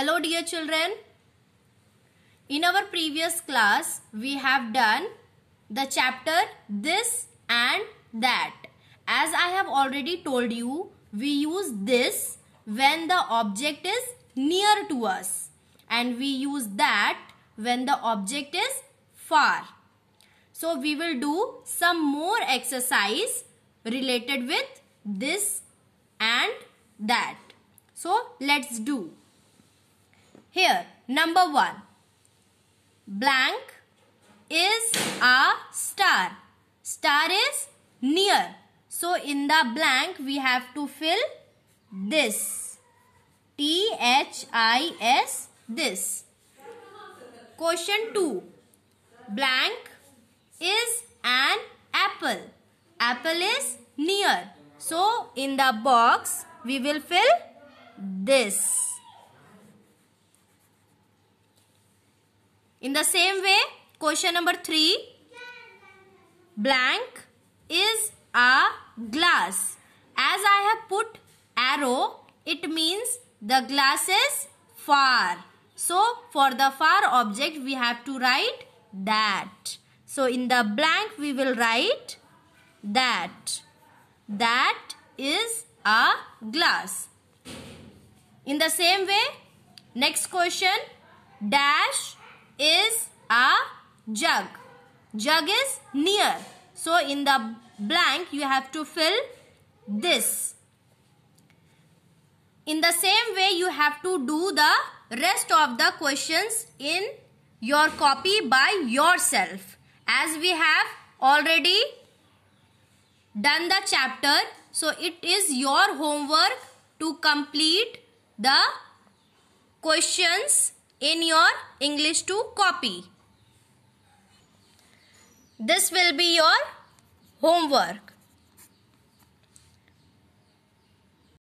Hello dear children. In our previous class, we have done the chapter this and that. As I have already told you, we use this when the object is near to us and we use that when the object is far. So we will do some more exercise related with this and that. So let's do. Here, number 1. Blank is a star. Star is near. So, in the blank, we have to fill this. T-H-I-S, this. Question 2. Blank is an apple. Apple is near. So, in the box, we will fill this. In the same way, question number 3 blank is a glass. As I have put arrow, it means the glass is far. So, for the far object, we have to write that. So, in the blank, we will write that. That is a glass. In the same way, next question, dash is a jug. Jug is near. So in the blank you have to fill this. In the same way you have to do the rest of the questions in your copy by yourself. As we have already done the chapter so it is your homework to complete the questions in your English to copy. This will be your homework.